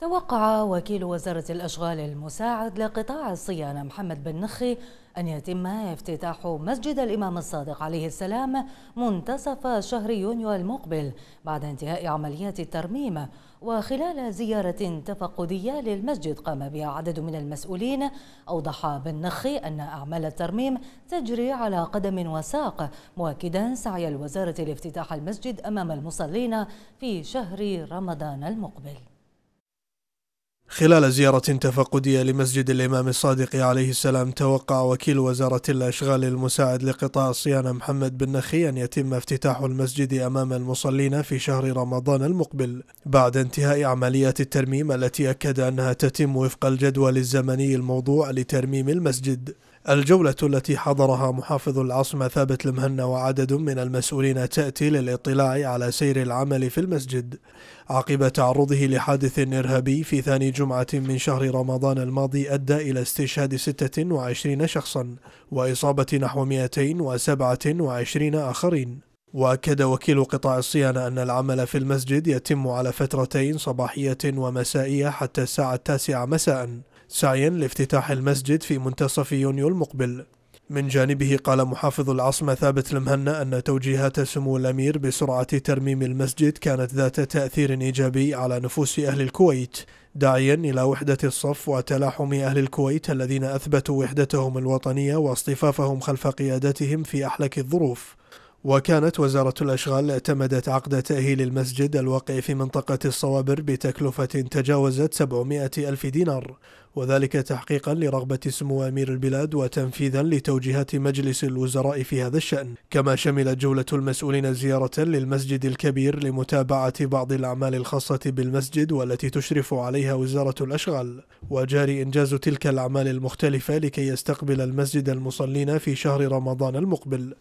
توقع وكيل وزارة الأشغال المساعد لقطاع الصيانة محمد بن نخي أن يتم افتتاح مسجد الإمام الصادق عليه السلام منتصف شهر يونيو المقبل بعد انتهاء عمليات الترميم وخلال زيارة تفقدية للمسجد قام بها عدد من المسؤولين أوضح بن نخي أن أعمال الترميم تجري على قدم وساق مؤكدا سعي الوزارة لافتتاح المسجد أمام المصلين في شهر رمضان المقبل خلال زيارة تفقدية لمسجد الإمام الصادق عليه السلام توقع وكيل وزارة الأشغال المساعد لقطاع الصيانة محمد بن نخي أن يتم افتتاح المسجد أمام المصلين في شهر رمضان المقبل بعد انتهاء عمليات الترميم التي أكد أنها تتم وفق الجدول الزمني الموضوع لترميم المسجد الجولة التي حضرها محافظ العاصمة ثابت المهنا وعدد من المسؤولين تأتي للاطلاع على سير العمل في المسجد عقب تعرضه لحادث إرهابي في ثاني جمعة من شهر رمضان الماضي أدى إلى استشهاد 26 شخصا وإصابة نحو 227 آخرين وأكد وكيل قطاع الصيانة أن العمل في المسجد يتم على فترتين صباحية ومسائية حتى الساعة التاسعة مساءً سعيا لافتتاح المسجد في منتصف يونيو المقبل من جانبه قال محافظ العاصمة ثابت المهنا أن توجيهات سمو الأمير بسرعة ترميم المسجد كانت ذات تأثير إيجابي على نفوس أهل الكويت داعيا إلى وحدة الصف وتلاحم أهل الكويت الذين أثبتوا وحدتهم الوطنية واصطفافهم خلف قيادتهم في أحلك الظروف وكانت وزارة الأشغال اعتمدت عقد تأهيل المسجد الواقع في منطقة الصوابر بتكلفة تجاوزت 700 ألف دينار وذلك تحقيقا لرغبة سمو أمير البلاد وتنفيذا لتوجيهات مجلس الوزراء في هذا الشأن كما شملت جولة المسؤولين زيارة للمسجد الكبير لمتابعة بعض الأعمال الخاصة بالمسجد والتي تشرف عليها وزارة الأشغال وجاري إنجاز تلك الأعمال المختلفة لكي يستقبل المسجد المصلين في شهر رمضان المقبل